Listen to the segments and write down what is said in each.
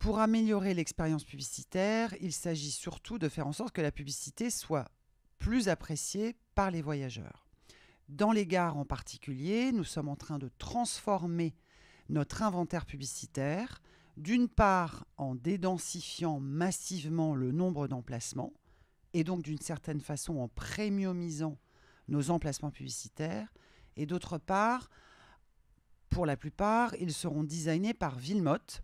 Pour améliorer l'expérience publicitaire, il s'agit surtout de faire en sorte que la publicité soit plus appréciée par les voyageurs. Dans les gares en particulier, nous sommes en train de transformer notre inventaire publicitaire, d'une part en dédensifiant massivement le nombre d'emplacements, et donc d'une certaine façon en premiumisant nos emplacements publicitaires, et d'autre part, pour la plupart, ils seront designés par Villemotte,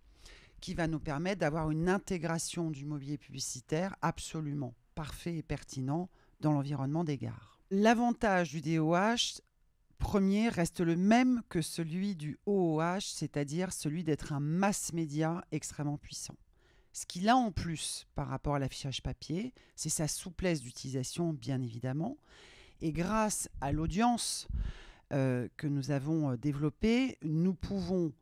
qui va nous permettre d'avoir une intégration du mobilier publicitaire absolument parfait et pertinent dans l'environnement des gares. L'avantage du DOH premier reste le même que celui du OOH, c'est-à-dire celui d'être un mass média extrêmement puissant. Ce qu'il a en plus par rapport à l'affichage papier, c'est sa souplesse d'utilisation, bien évidemment. Et grâce à l'audience euh, que nous avons euh, développée, nous pouvons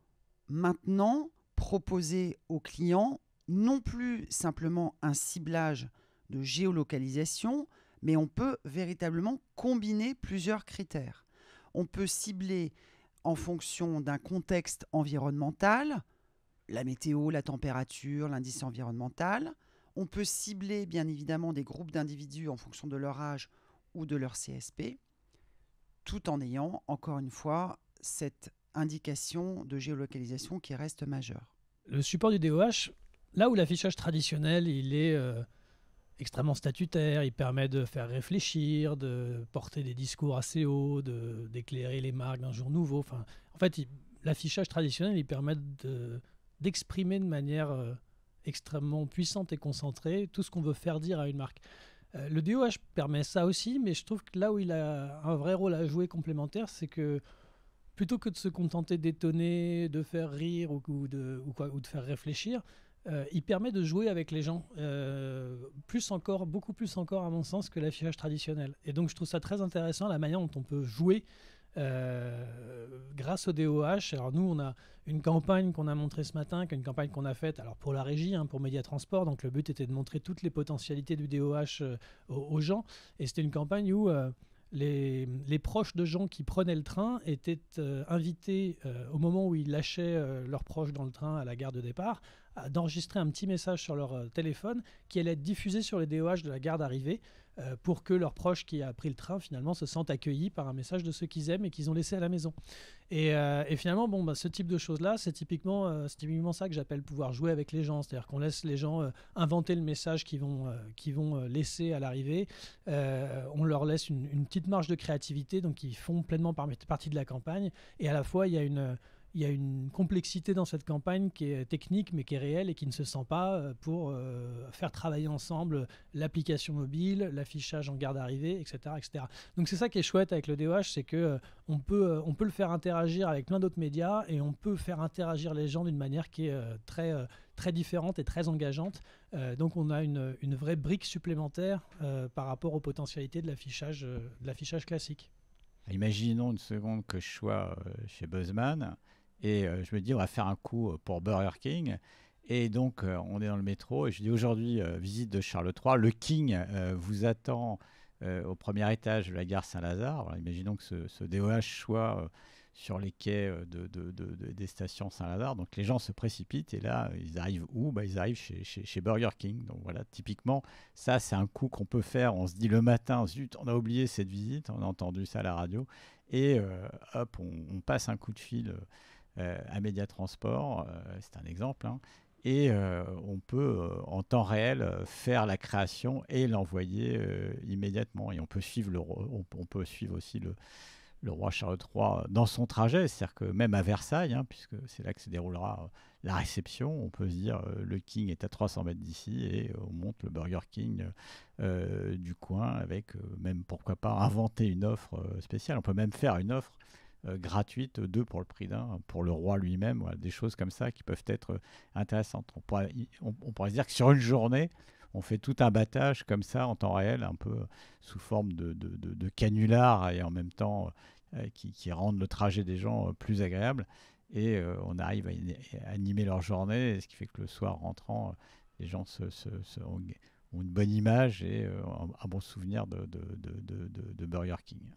maintenant proposer aux clients non plus simplement un ciblage de géolocalisation, mais on peut véritablement combiner plusieurs critères. On peut cibler en fonction d'un contexte environnemental, la météo, la température, l'indice environnemental. On peut cibler bien évidemment des groupes d'individus en fonction de leur âge ou de leur CSP, tout en ayant encore une fois cette indication de géolocalisation qui reste majeure le support du DOH, là où l'affichage traditionnel, il est euh, extrêmement statutaire, il permet de faire réfléchir, de porter des discours assez hauts, d'éclairer les marques d'un jour nouveau. Enfin, en fait, l'affichage traditionnel, il permet d'exprimer de, manière euh, extrêmement puissante et concentrée tout ce qu'on veut faire dire à une marque. Euh, le DOH permet ça aussi, mais je trouve que là où il a un vrai rôle à jouer complémentaire, c'est que plutôt que de se contenter d'étonner, de faire rire ou, de, ou, quoi, ou de faire réfléchir, euh, il permet de jouer avec les gens, euh, plus encore, beaucoup plus encore à mon sens que l'affichage traditionnel. Et donc je trouve ça très intéressant la manière dont on peut jouer euh, grâce au DOH. Alors nous, on a une campagne qu'on a montrée ce matin, qu'une campagne qu'on a faite alors pour la régie, hein, pour Média Transport. Donc le but était de montrer toutes les potentialités du DOH aux, aux, gens. Et c'était une campagne où les, proches de gens qui prenaient le train étaient euh, invités, euh, au moment où ils lâchaient euh, leurs proches dans le train à la gare de départ, d'enregistrer un petit message sur leur téléphone qui allait être diffusé sur les DOH de la gare d'arrivée euh, pour que leurs proches qui a pris le train finalement se sentent accueillis par un message de ceux qu'ils aiment et qu'ils ont laissé à la maison. Et, euh, finalement, bon, bah, ce type de choses-là, c'est typiquement, euh, c'est typiquement ça que j'appelle pouvoir jouer avec les gens, c'est-à-dire qu'on laisse les gens inventer le message qu'ils vont, vont laisser à l'arrivée, on leur laisse une, petite marge de créativité, donc ils font pleinement partie de la campagne, et à la fois il y a une il y a une complexité dans cette campagne qui est technique mais qui est réelle et qui ne se sent pas euh, pour euh, faire travailler ensemble l'application mobile, l'affichage en garde d'arrivée, etc., etc. Donc c'est ça qui est chouette avec le DOH, c'est que euh, on, peut, on peut le faire interagir avec plein d'autres médias et on peut faire interagir les gens d'une manière qui est très, très différente et très engageante. donc on a une, une vraie brique supplémentaire par rapport aux potentialités de l'affichage, de l'affichage classique. Imaginons une seconde que je sois chez Buzzman. Et euh, je me dis, on va faire un coup euh, pour Burger King. Et donc, euh, on est dans le métro. Et je dis, aujourd'hui, visite de Charles III. Le King vous attend au premier étage de la gare Saint-Lazare. imaginons que ce, DOH soit sur les quais de, des stations Saint-Lazare. Donc, les gens se précipitent. Et là, ils arrivent où bah, Ils arrivent chez, chez, Burger King. Donc, voilà, typiquement, ça, c'est un coup qu'on peut faire. On se dit le matin, zut, on a oublié cette visite. On a entendu ça à la radio. Et hop, on, on, passe un coup de fil euh, à Média Transport, euh, c'est un exemple, hein, et euh, on peut en temps réel faire la création et l'envoyer immédiatement. Et on peut suivre, on, peut suivre aussi le, le roi Charles III dans son trajet, c'est-à-dire que même à Versailles, hein, puisque c'est là que se déroulera la réception, on peut se dire le King est à 300 mètres d'ici et on monte le Burger King du coin avec même pourquoi pas inventer une offre spéciale. On peut même faire une offre euh, gratuite deux pour le prix d'un, pour le roi lui-même, des choses comme ça qui peuvent être euh, intéressantes. On pourrait, on, pourrait se dire que sur une journée, on fait tout un battage comme ça en temps réel, un peu euh, sous forme de, de, canular et en même temps qui, rendent le trajet des gens plus agréable. Et on arrive à, animer leur journée, ce qui fait que le soir rentrant, les gens se, ont, une bonne image et un bon souvenir de Burger King.